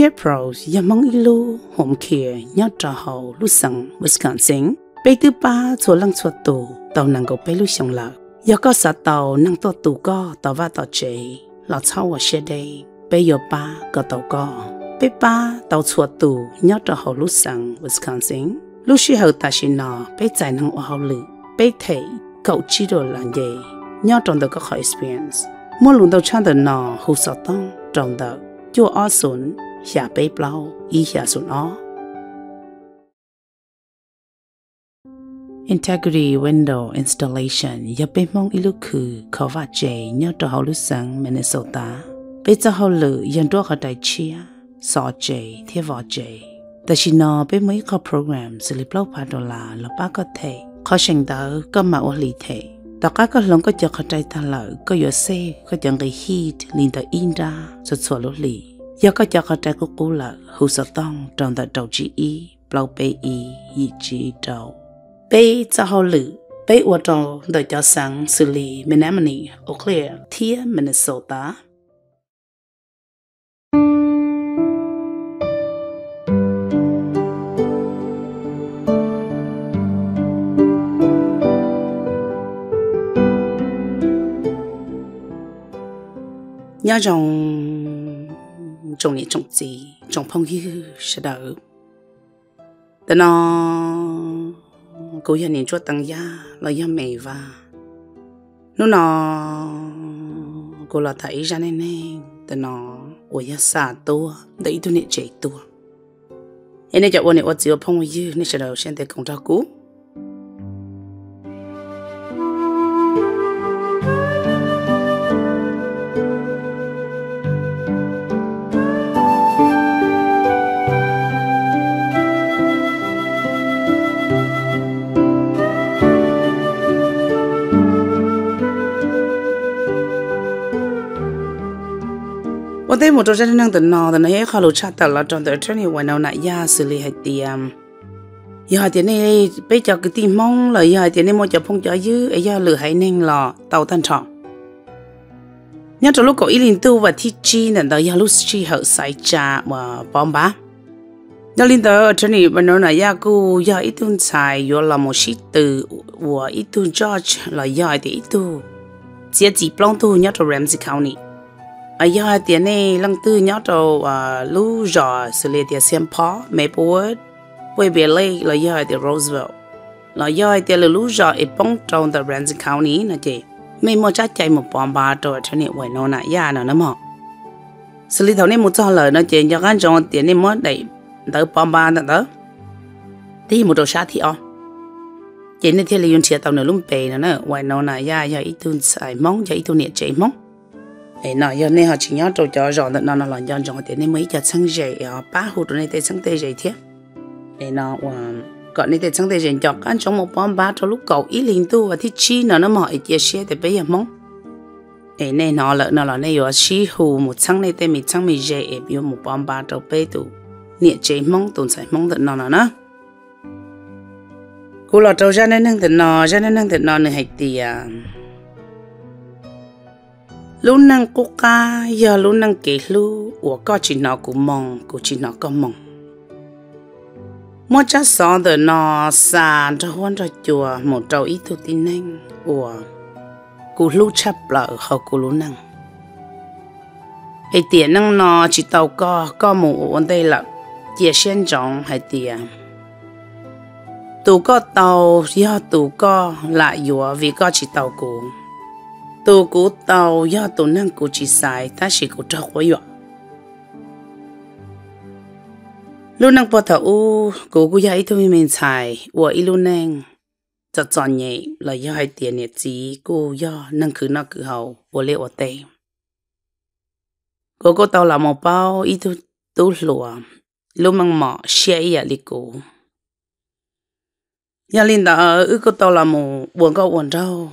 Care Pros mong Ilu Home Care Nhớ Trò Hậu Lu Sẵn Wisconsin Bây tư ba chỗ lăng chỗ tù Tàu nàng gầu bây lu xong lợ Giờ có sợ tàu nàng tàu tù có Tàu va tàu chế Lọ cháu ở xe đây Bây giờ ba có tàu có Bây ba tàu chỗ tù Nhớ Trò Hậu Lu Sẵn Wisconsin Lu sư hậu ta xin nò Bây giải nàng ở hậu lự Bây thầy cậu chỉ đồ là gì Nhớ trong đó có khỏi experience Mỗi lần đầu trang tờ nò? Hù sợ tông Trong đó chưa ở xuống 下背包一下损 ó. Integrity window installation ya pe mong iluku kova je nya to holusang Minnesota. Pe cho holu yan do kha dai chia so je the va je. Ta shi no pe mấy ko program slip lo pa dollar lo pa ko the. Ko sheng da ko ma o li the. ตอกก็ลงก็จะเข้าใจตลอดก็ยอเซ่ก็ยังไงฮีดลินตออินดาสดสวลุลี要个叫个这个古了，胡说当长得周之一，老背一一只周，背只好绿，背我长得叫上苏里，m i n a m a n i o c l a r 天 Minnesota。nhớ rằng trong nhị trọng gì trong phong hư sẽ đỡ thế nó cố gia đình cho tăng gia là gia mẹ và nó nó cô là thấy ra nên nên thế nó của gia xả tua đấy tôi nè chạy tua em nè cho bọn này ở giữa phong hư nè sẽ đỡ xem thấy công tra cũ thế một trò chơi năng tận nọ tận này khá lâu chát tận là trong tờ chơi này ngoài nào nãy ya xử lý hay tiệm giờ thì này bây giờ cái tiền mong là giờ thì này mua cho phong cho dư ấy giờ lừa hay nên là tàu tan trọng nhớ trong lúc có ý linh tu và thi chi nên tờ giờ lúc chi hậu sai cha mà bom bá nhớ linh tờ chơi này bên đó nãy ya cô giờ ít tuần xài giờ là một sĩ tử, của ít tuần George là giờ thì ít tuần chỉ chỉ plong tu nhớ trong Ramsey County à giờ tiền này lăng tư nhớ trâu à ờ, lú giò xử lý tiền xem phó mấy bố quay về lấy là giờ tiền Roosevelt là giờ tiền là lú giò ở bông trong the Ramsey County nè chị mấy mua chắc chạy một bom ba rồi cho nên quay nó nãy giờ nó nó mỏ xử lý thầu này một cho lời nè chị cho các chồng tiền này mất đầy tới bom ba nữa đó thì một đồ sát thì on chị nên thiên là dùng chia tàu nửa lùm bề nữa nè quay nó nãy giờ giờ ít tuần xài mong giờ ít tuần nè chạy mong ấy nọ giờ này họ chỉ nhớ trâu chó rồi nó nó là nhon rõ thì nên mấy giờ sáng dậy ba hồ rồi này tới sáng tới dậy thế ấy nọ còn này tới sáng tới dậy cho anh trong một bón ba cho lúc cậu ý linh tu và thì chi nó nó mọi chia sẻ để bây giờ mong ấy này nó là nó là này giờ chi hồ một sáng này tới mình sáng mình dậy giờ một bón ba cho bây tu nhẹ chế mong tồn sẽ mong được nó nó nó cú lọt trâu ra nên nâng tụi nó ra nên nâng tụi nó này hay tiền lúc năng cô ca giờ lúc năng kể lu của có chỉ nó cũng mong của chỉ nó có mong mỗi chắc xó từ nó xa cho hôn cho chùa một trâu ít tu tin anh của cụ lu chắp lợ họ cụ lu năng hay tiền năng nó chỉ tàu co co mù ổn đây là chia sen trọng hay tiền tù có tàu do tù có lại dùa vì có chỉ tàu cũng tổ cụ tàu do tổ năng cố chỉ xài ta chỉ cố cho khối yọ lúc năng bỏ thầu cố cụ cụ dạy mình xài của ít lúc năng cho chọn nhẹ là do hai tiền nhẹ chỉ cụ do năng cứ nó cứ hầu của liệu tê cụ cố tàu là một bao ít tu tu lụa lúc mang mỏ xe ý à cố cụ nhà linh đã ước cụ tàu là một buồn câu buồn rau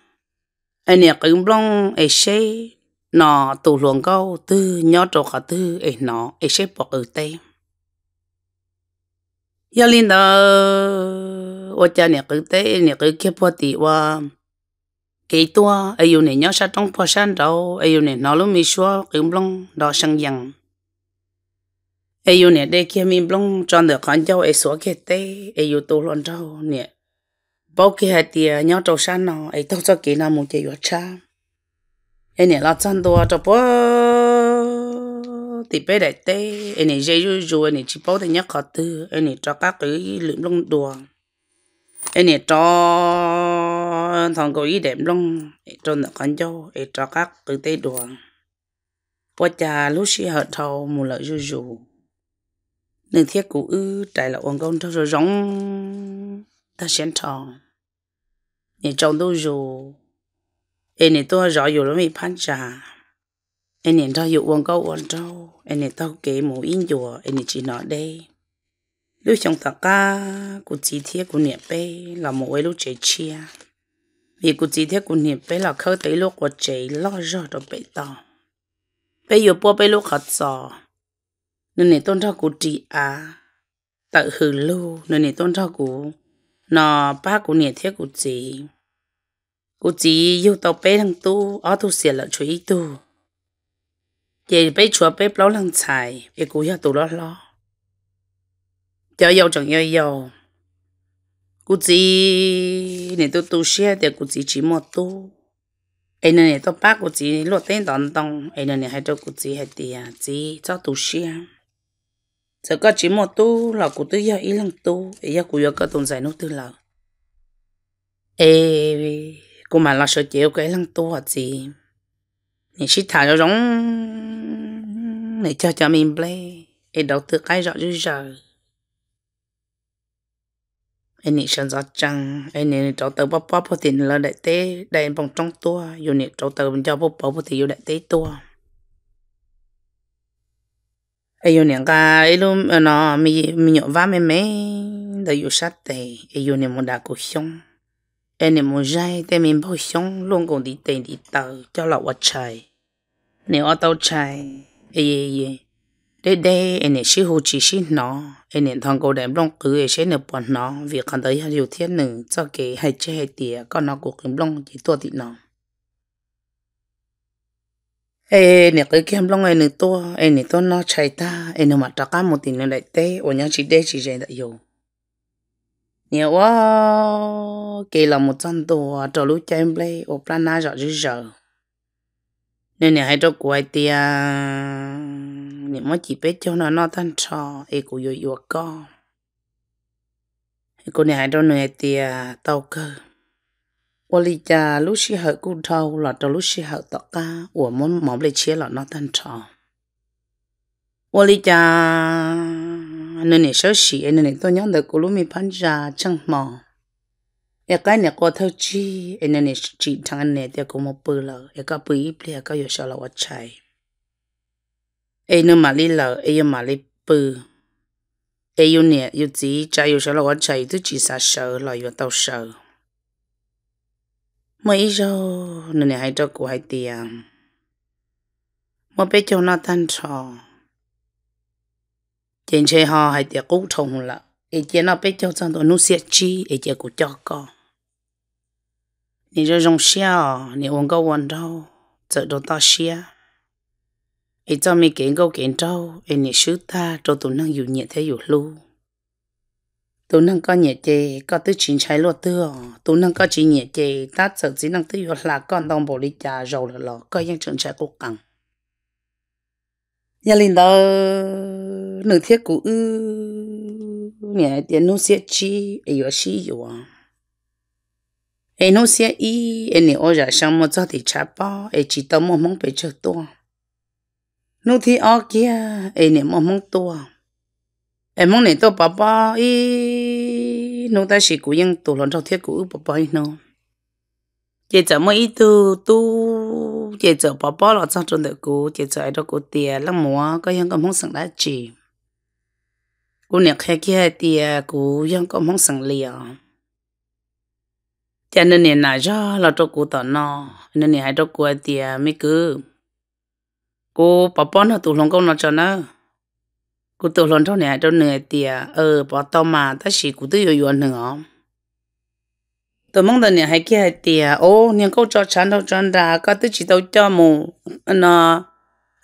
anh nhà cũng long ấy xe nó tụ luồng câu tư nhó trò cả tư ấy nó ấy xe bỏ ở tay giờ linh đó ở cha nhà cũng thế nhà cũng kia bỏ tì qua cái tua ấy yêu này nhớ sa trong phò san đâu ấy yêu này nó luôn mi xua cũng long đó sang dằng ấy yêu này đây kia mi long tròn được con cháu ấy xóa kia tê ấy yêu tụ luồng đâu nè bao kia hai tia nhau trâu san nó ấy tao cho kỹ nào một chơi vợ cha anh này là chân đồ cho bố thì bé đại tê em này dây rú rú em này chỉ bao thì nhớ khó tư em này cho các cái lượm lông đùa anh này cho thằng cậu ý đẹp lông cho nó con dâu em cho các cái tê đùa bố cha lúc xí hợp thâu, một lợi rú rú nên thiết cụ ư trải là ông con cho rồi giống ta xem thòng nè chồng đâu rồi, anh nè tôi rõ rồi lắm bị phán trả anh nè tôi dụ quần câu quần trâu anh nè tôi kể mũ in chùa anh nè chỉ nói đây lúc chồng thằng ca cô chỉ thiết cô nè bé là một ấy lúc chơi chia vì cô chỉ thiết cô nè bé là khơi tới lúc của trẻ lo rõ đó bé to bé dù bố bé lúc học sò nên nè tôi thao cô chị à tự hử lưu nên nè tôi thao cô nó ba cụ nhẹ thế cụ chị, cụ chị yêu tàu bé thằng tu ở tu xỉa lợn chú tu vậy bé chúa bé lâu lăng xài bé cụ yêu tu lo lo cho yêu chẳng yêu yêu cụ chỉ nè tu tu xe thì cụ chị chỉ một tu ai nè tao ba cụ chỉ lo tên đòn đòn ai nè hai tao cụ chị hai tiền chỉ cho tu xỉa giờ có chỉ một tu là cụ tư giờ ít lăng tu ý giờ cụ giờ có tồn tại nút tư là ê cụ mà là sợ chịu cái lăng tu hả chị? nên chỉ thả cho giống này cho cho mình play ê đầu tư cái rõ dữ giờ ê nị sơn gió chăng ê nị trâu tờ bắp bắp thì là đại tế đại bằng trong tua dù nị trâu tờ mình cho bắp bắp thì dù đại tế tua ayo ne ga elo no mi mi yo va me me da yo shate ayo ne mo da ko hiong e ne mo jai te min bo hiong long ko di te di ta cho la wa chai ne o tao chai e ye ye de de e ne shi ho chi shi no e ne thong ko dem long cứ e she ne pon no vì kan da ya yo thiên ne cho ke hai che hai tia con nó cũng long chỉ to ti no ê nè cái kia hôm long ấy nè to ê nó chạy ta ê nó mà trắc một tí nó lại té ô nhá chỉ đế chỉ dạy đại yêu nè wow kì là một trăm tổ trò lũ chơi em play ô na rõ dữ dở nên nè hai trò của ai tia à? nè mới chỉ biết cho nó nó tan trò ê cô yêu yêu con cô nè hai trò này tia à? tàu cơ 我哩家路西河古头了，到路西河到家，我们毛里切了那单车。我哩家，那你小西，那你到娘的古路米盘家正毛。一个呢过头去，那你只唱那的古么不了，一个不一不了，个有小了我猜。哎，那马里了，哎呀马里不。哎，有呢，有只，再有小了我猜，都只啥手了，有到手。mà ý rô nè nè hãy rô cụ hãy tìa. Mà bế chô nà tan trò. Chèn chê hò hãy tìa à, cú trông lạ. Ý chê nà bế chô chăng tòa nụ xìa chi ý chê cụ cho co. Nì cho rong xìa à, nì uống gó uống rô. Chợ đô tà xìa. Ý chô mình kén gó kén rô. Ý nì sư ta rô tù năng dù nhẹ thế dù lưu tú nâng có nhẹ chê có tứ chín trái lúa tư tú nâng có chỉ nhẹ chê ta sợ chỉ năng tư là con đồng bộ đi chả rồi là lọ coi những chuyện trái cố gắng nhà linh đó nửa thiết cũ ư nhẹ tiền nô xe chi ấy ở xí yếu à ấy nô xe y ấy nè ở nhà sang một chỗ thì chả bao ấy chỉ tao một mong bé chơi to nô thì ở kia ấy nè mong mong to em mong này tôi bà bà ý nông ta chỉ cố gắng tổ lon trong thiết cố bà bà ý nó chỉ giờ mới ý tu tu chỉ giờ bà bà là trong trong đời cũ chỉ giờ ai đó cũ tiền lắm mua có yên còn không sẵn đã chỉ cũ nè khai kia tiền cố yên còn mong sẵn liền cho nên nè nào cho, là trong cũ tao nó nên nè hai trong cũ tiền mới cứ cô bà bà nó tụ lòng công nó cho nó กูตัวหลอนเท่าเนี่ยเจ้าเหนื่อยเตียเออปอตอมาถ้าฉีกูตัวอยู่ยวนหนึ่งอ๋อตัวมึงตัวเนี่ยให้แค่เตียโอ้เนี่ยก็จอฉันเราจันดาก็ตัวฉีตัวจอมูอันน่ะ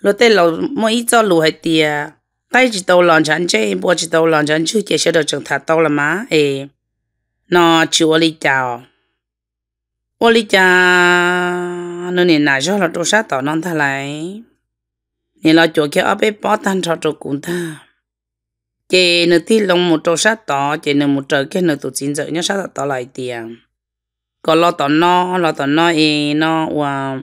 เราเต้เราไม่อีจอรู้ให้เตียใต้ฉีตัวหลอนฉันเจ้บัวฉีตัวหลอนฉันชื่อเจ้าเสด็จจังถัดตัวละมั้เอนอชิวลิจาววลิจานู่นนี่น่าชอบเราตัวชาต่อน้องทลายนี่เราจวดแค่เอาไปป้อตันชอบตัวกุนท่า chị nó thi lông một trâu sát tỏ chị nó một trời kia nó tụt chín giờ nhớ sát tỏ lại tiền có lo tỏ no lo tỏ no e no và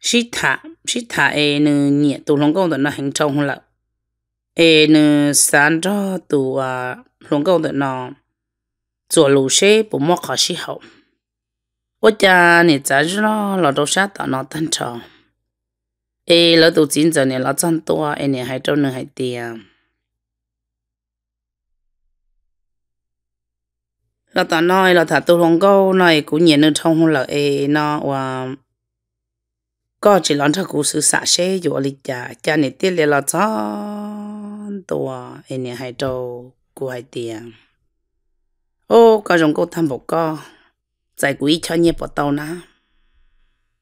xí thả xí thả e nó nhẹ tụ lông công tụi nó hành trông là e nó sáng cho tụ à lông công tụi nó 做路些不莫考试好，我家你咋子咯？老多啥到那等着？哎，老多今朝你老赚多，哎，你还找人还点？là ta nói là ta tu hồng câu này cũng nhẹ nên trong lợi nó và ờ, có chỉ lón cho cụ sự xả xe dù lịch trả cha này tiếc là ờ, cho tua anh này hai trâu cụ hai tiền ô có dùng cô tham bộ co giải quý cho nhẹ bỏ tàu na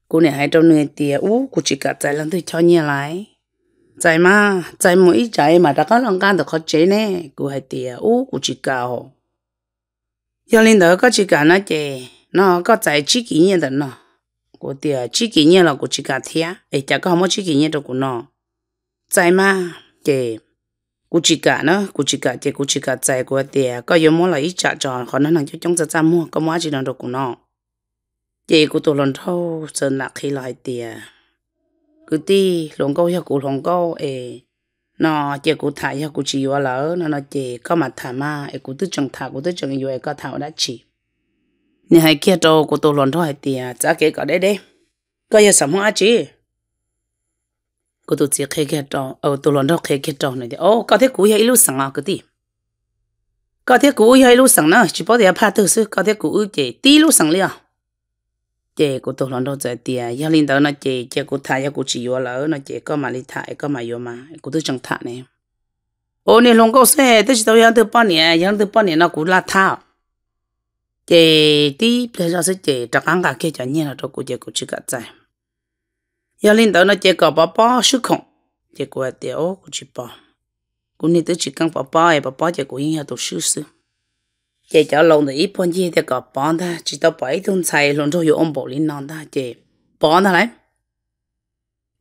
cô này hai trâu người tiền ú cô chỉ cả giải lần thứ cho nhẹ lại giải mà giải mỗi giải mà đã có lòng gan được khó chế nè cô hai tiền ú cô chỉ cả hồ 要领导个去干那的，那个在几几年的呢？我的几几年了，我去干天，哎，这个好么几几年的我呢？在吗？对。กูจิกะนะกูจิกะเจกูจิกะใจกูเตียก็ยมอละอีจ่าจอนขอนั้นนังจ้องจะจำมัวก็มัวจีนันดกูนอเจกูตัวหลอนเท่าเจนหนักขี้ลายเตียกูตีหลงก็อยากกูหลงก็เอ nó chỉ cụ thay cho cụ chỉ vào lỡ nó nó chỉ có mà thả mà ấy cụ tự chồng thả cụ tự chồng yêu có thảo đã chỉ nè hai kia trâu cụ tôi lòn thôi hai tiền giá kế có đấy đấy có giờ sắm hoa chỉ cụ tôi chỉ khai kia trâu ở tôi ờ, lòn thôi khai kia trâu này thì ô có thể cụ hay lúc sáng à cái gì có thể cụ hay lúc sáng nữa à, chỉ bảo để phát thử sự có thể cụ chỉ tí lúc sáng liền chị của tôi lần đầu giờ tiề gia linh đó nó chị chị của thà gia của chị vô lỡ nó chị có mà đi thà có mà vô mà của tôi chẳng thà nè ô nè lòng câu xe tôi chỉ tôi giang từ bao nè giang từ bao nè nó cũng là thà chị tí bây giờ sẽ chị chắc ăn cả kia cho nhiên là tôi của chị của chị cả trai gia linh đó nó chị có bao bao số không chị của tiề ô của chị bao. cũng nên tôi chỉ cần bao bao, bao bao bà chị của yên nhà tôi sửa sửa chị cho lòng thì ít bọn gì thì có bọn ta chỉ tao bảy thùng xài lòng cho hiệu ông bảo linh non ta chị bọn ta đấy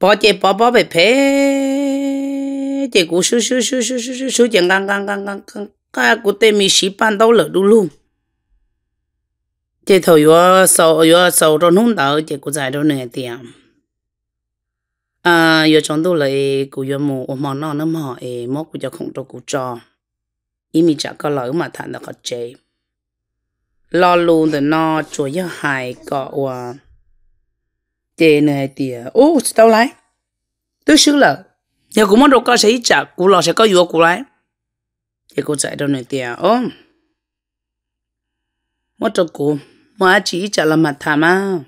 bỏ chị bỏ bỏ về phê chị cũng sư sư sư sư sư sư sư chị ngang ngang ngang ngang ngang cái cụ tê mi sĩ ban đâu lỡ đu luôn chị thôi yo sầu yo sầu rồi nung đầu chị cũng giải đâu nè tiền à yo trong tôi lại cũng yo mù ôm nó nó mò em mò cũng cho không cho cũng cho imi chắc có lỡ mà thằng nó có chế lo luôn thì nó chủ yếu hại có và chế này thì ô tao lại tôi xứ là giờ cũng muốn đâu có sẽ chả cũng lo sẽ có vô của lại thì cô chạy đâu này thì ô mất cho cô mà chỉ chả là mặt thảm à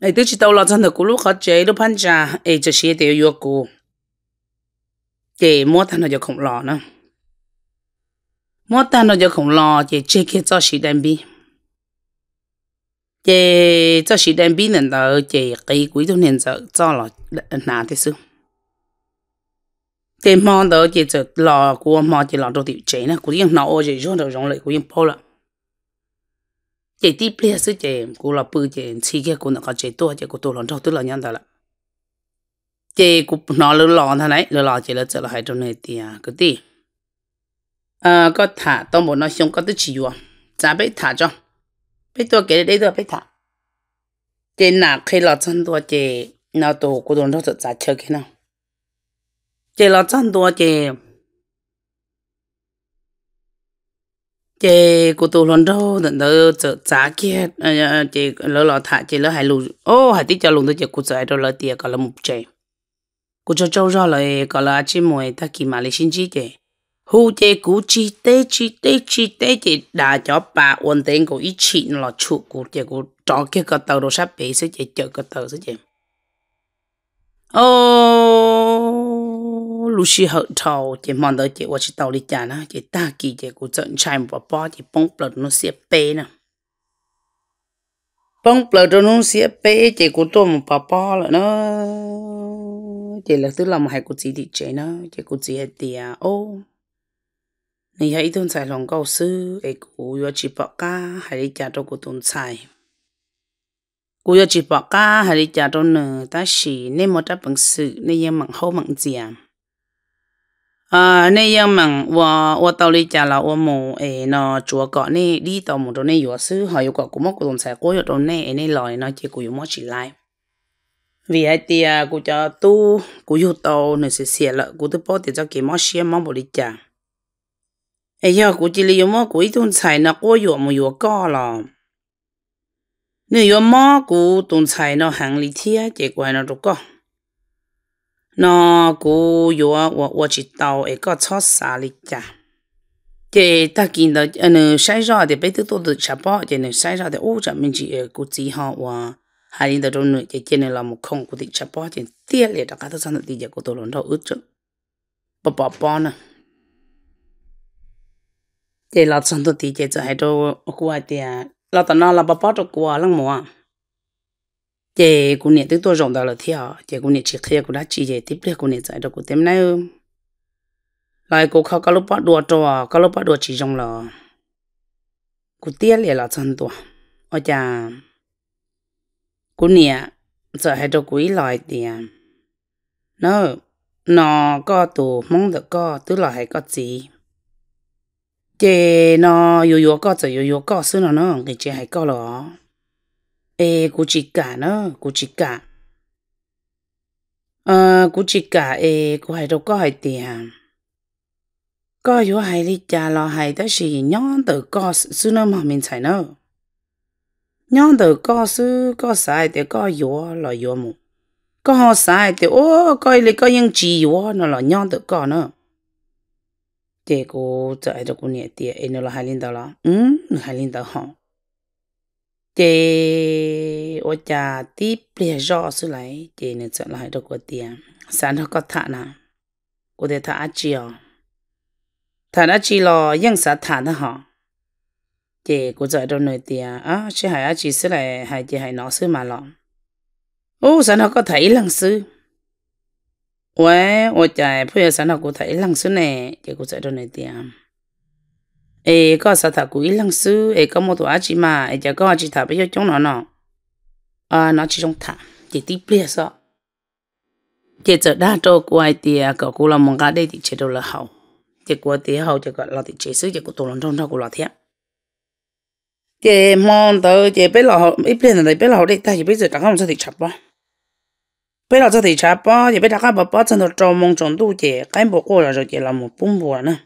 ai tôi chỉ tao lo chân nó cũng lúc khó chế đâu phán trà ai cho xe tiêu vô cô chế mua thằng nó giờ không lo nữa mua tan nó giờ không lo chỉ chơi cái cho sĩ đàn bi chỉ cho sĩ đàn bi nên đó chỉ cái quỹ đó nên giờ cho là nà thế sư chỉ mong đó chỉ giờ lo của mà chỉ lo đồ tiểu chế nè cũng yên nấu chỉ cho đồ dùng lại quỹ yên bỏ lại chỉ tiếp lấy sự chỉ cũng là bự chỉ chỉ cái cũng là có chỉ tua chỉ cũng tua lần đầu tức là nhận đó là chỉ cũng nó lừa lòn thế này lừa lòn chỉ là chỉ là hai trong này tiền cái gì à, có thả tao muốn nó xong có tới chịu à giá thả cho bé tôi kể đây tôi bé thả nào khi là chân tôi chị nó tổ của tôi nó sẽ giá chơi cái nào chị là chân tôi chị chị của tôi lần đầu tận đó sợ giá kia chị lỡ lọ thả chị lỡ hai lù ô hai tí cho lùng tôi của tôi đâu lỡ tiền còn là một chị của cho châu ra lại còn là chị mồi ta kỳ mà lấy xin chị hu chế cú chi tế chi tế chi tế chỉ đã cho bà ổn định của ý chị là chủ của chế của trò kia cái tờ đồ sắp bị sẽ chế chở cái tờ sẽ chế ô lúc xí hậu thầu chế mòn tới chế qua chế tàu đi chả nó chế ta kỳ chế của trận trai một bà bó chế bông bật nó sẽ bê nè bông bật nó sẽ bê chế của tôi một bà bó là nó chế là tức là hai của chị thì chế nó chế của chị thì à ô นี่ให้ต้นสายหลงเกาซื้อไอ้กูยอจิปากาให้ได้จ่าตัวกูต้นสายกูยอจิปากาให้ได้จ่าตัวเนอตาสีเนี่ยมดตับบังสือเนี่ยยังมังเข้ามังเจียมอ่าเนี่ยยังมังว่าว่าตัวเลยจ่าเราว่าโมเอ๋นอจัวเกาะเนี่ยดีต่อหมดตัวเนี่ยอยู่ซื้อหอยเกาะกูมอกกูต้นสายกูอยู่ตัวเนี่ยไอ้เนี่ยลอยนอเจกูอยู่มอชิไล vì hai tia của cho tu của yêu tàu nên sẽ xẻ lợ của tôi bỏ tiền cho cái món xe món bò đi chả 哎呀，估计你有么鬼东菜呢？我有没有搞了？你有么古东菜呢？行李贴结果呢？如果那古有啊，我我知道一个炒啥哩家。这他见到呃，那晒热的，别的都是吃饱，这那晒热的，我这面子估计哈我。还领导中呢，这今年老木空，估计吃饱点，爹嘞，大家都上到地界，估都轮到二周，不包包呢。chị là xong tôi thì chị cho hai đôi qua thì là tao nói là bà bảo cho qua lắm mà chị cũng nhận tới tôi rộng đó là theo chị cô nè chị kia cô đã chỉ chị tiếp được cô nè nhận giải đó của tem này lại cô khao cái lúc bắt đua cho cái lúc bắt đua chỉ rộng là cô tiếc liền là chân tôi, ở nhà cô nè giờ hai đôi quý lại thì nó à. nó có tù mong được có tức là hay có gì chị nó yếu yếu có chỉ yếu yếu có xưa nó nó cái chị hay có lo ê cô chị cả nó cô chị cả à cô chị cả ê cô hay đâu có hay tiền có yếu hay đi cha lo hay đó chỉ nhón từ có xưa nó mà mình chơi nó nhón từ có xưa có sai thì có yếu là yếu mù có họ thì ô coi lại có những chỉ yếu nó là nhón từ có nữa 这个在这过年的，哎，那了海领导了，嗯，海领导好。这我家的别绕出来，这那在了海这过的，三头个塔呢，我的塔阿吉哦，塔阿吉咯，用啥塔的哈？这个在这内的啊，是海阿吉出来，还这还老师嘛了，哦，三头个塔一两师。sản học của thầy lăng sư này, chỉ của chạy đâu này tiệm. Ê, có sản thảo của lăng sư, ê có một tổ á chị mà, ê chả có á chị bây giờ chống nó nọ. À, nó chỉ trong thả, chỉ tí bia sợ. Chỉ trở đa trô của ai tìa, cậu cụ là mong gà đây thì chế đâu là hậu. Chỉ của tìa hậu, chỉ gọi là thì chế sư, chỉ của tổ lòng trong đó của lọ thiết, Chỉ mong tớ, chỉ biết là hậu, ít biết là đấy, biết hậu đây, ta chỉ biết giờ chẳng có một sao thì chập bao bây giờ giờ trong trong mong 为了这题查包，也被他看宝宝真的做梦中度解，干不过了就解了么崩不呢？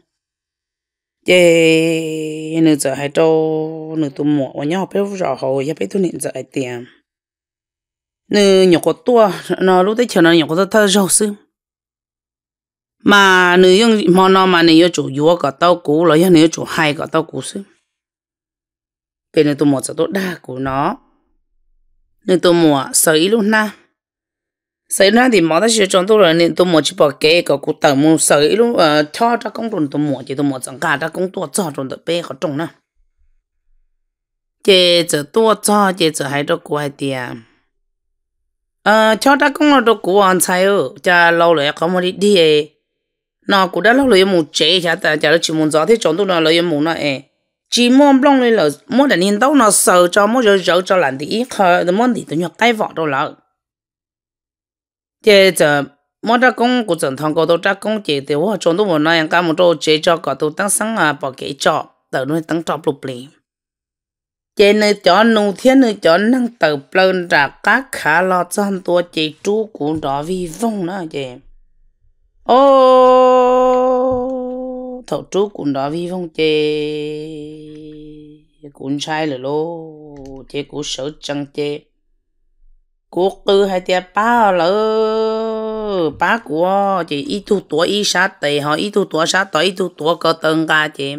耶，你这还做你都莫，我娘被误扰后也被都你这一点。你有个多，那路的前呢有个他肉丝，mà nữ nhân mà nó mà nữ yêu chủ yếu cả tao cú là nhân nữ chủ hai cả tao cú xứ cái nữ tôi mua sẽ tốt đa của nó nữ tôi mua sợ ý luôn na sai na thì mà ta sẽ chọn tôi là nên tôi mua chỉ bảo cái cái cụ tàu mua sai luôn ờ theo ta công tuần tôi mua chỉ tôi mua chẳng cả ta công tuần cho tuần tôi bé có trồng nè chế giờ tôi cho chế giờ hai đứa quay tiền ờ cho ta công là đứa cụ ăn sai ở cha lâu rồi có một đi đi nó cụ đã lâu rồi một chế cha ta cha nó chỉ muốn gió thế chọn tôi là lấy một nó ấy chỉ muốn bông lên là muốn để nhìn đâu nó sợ cho muốn rồi rồi cho làm thì ít thôi muốn thì tôi nhập tay vỏ đâu lại thế giờ mỗi ra công của trận thằng có đâu ra công thì hoa chọn đâu mà nói anh cả một chỗ chế cho cả à bỏ cái trọ tự nuôi tăng trọ lục lì chế nơi cho nụ thiên nơi cho năng tự plơn ra các khá lo cho anh chỉ chú của đó vi vong nữa chế ô thầu chú của đó vi vong chế cũng sai rồi lô chế của sở chân cố tư hay tiệt bao lỡ ba của chị ít tu tuổi ít sát tệ họ ít tu tuổi sát tệ ít tu tuổi có từng cả chị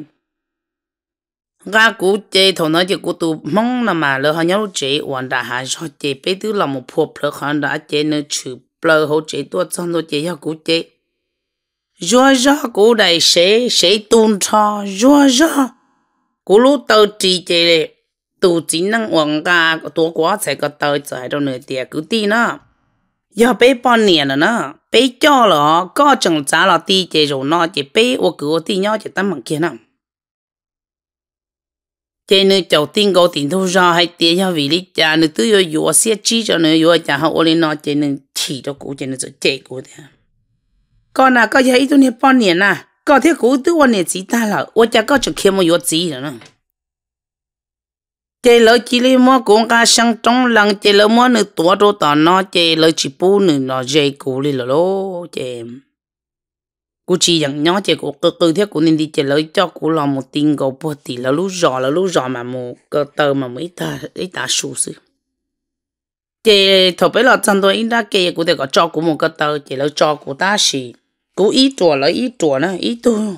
ga cú chị thổ nói chị cú tu mong là mà lỡ họ nhớ chị hoàn đã hạ cho chị biết tư là một phù phật họ đã chị nên chịu bờ họ chị tuột cho rồi chị cho cú chị do do cú đầy sẽ sẽ tuôn cho do do cú lúc tao chị chị tu chỉ năng hoàng gia tổ quá sẽ có tới giải đâu nửa tiền cứ đi nó. giờ bé bao nhiêu nữa nữa bé cho là có chồng già là đi chơi rồi nó chỉ bé ô cứ đi nhau chỉ tâm bằng kia nè chơi nữa cháu tin câu tin thu ra hay tiền cho vì lý cha nữa tự yêu yêu sẽ chi cho nữa yêu cha họ lên nó chơi nữa chỉ cho cụ chơi nữa chơi cụ thế còn là có gì tụi này bao nhiêu nè có thể cụ tự quan niệm chỉ ta là ô cha có chồng kia mà yêu gì nữa chị lỡ chỉ li mua cũng cả sang trong lăng chị lỡ mua nữa tua đồ tao nó chị lỡ chỉ bu nữa nó dễ cũ li lỡ lô chị cú chỉ rằng nhỏ chị cũng cứ cơ thế cũng nên đi chị lỡ cho cú làm một tin gấu bò thì lỡ lú giò lỡ lú giò mà một cơ tơ mà mấy ta ít ta sù sư chị thọ bé lọ chân tôi ít đã kể cú để có cho cú một cái tờ chị lỡ cho cú ta xí cú ít chùa lỡ ít chùa nữa ít tu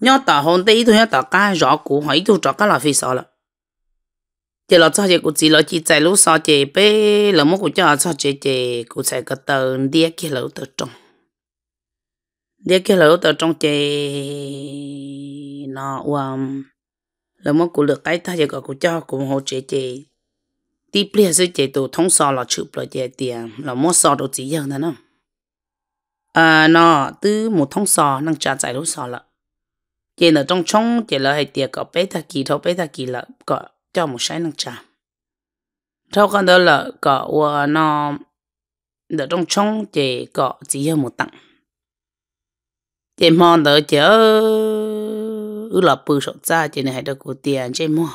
nhỏ tao hôm tê ít tu nhỏ tao cá rõ cú hỏi ít tu cho cá là phi sợ lắm chị lo cho chị cũng chỉ lo chị chạy lúc sau chị bé là muốn cũng cho cho chị chị cũng chạy cái tờ đĩa kia lẩu tờ trong đĩa kia lẩu tờ trong chị nó um là muốn cũng được cái thay chị có cũng cho cũng hỗ trợ chị tí bây giờ chị tổ thông sau là chụp là chị tiền là muốn sau đồ chỉ giờ nữa à nó từ một thông sau năng trả chạy lúc sau là chị là trong trong chị là hay tiền có bé thà kỳ thôi bé thà kỳ là có cho một sai năng trà sau khi đó là có cọ nó để trong trong chỉ có chỉ hơn một tặng chỉ mòn đỡ chớ ư là bự sọt ra chỉ này hay được của tiền chỉ mòn